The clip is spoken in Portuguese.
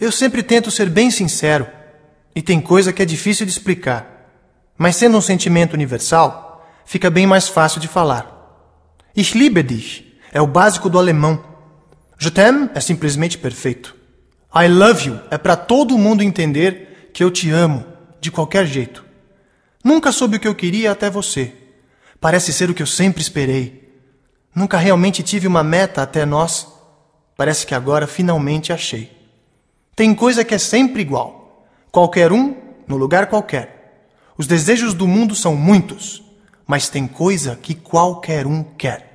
Eu sempre tento ser bem sincero, e tem coisa que é difícil de explicar, mas sendo um sentimento universal, fica bem mais fácil de falar. Ich liebe dich é o básico do alemão. Je t'aime é simplesmente perfeito. I love you é para todo mundo entender que eu te amo, de qualquer jeito. Nunca soube o que eu queria até você. Parece ser o que eu sempre esperei. Nunca realmente tive uma meta até nós. Parece que agora finalmente achei. Tem coisa que é sempre igual. Qualquer um, no lugar qualquer. Os desejos do mundo são muitos, mas tem coisa que qualquer um quer.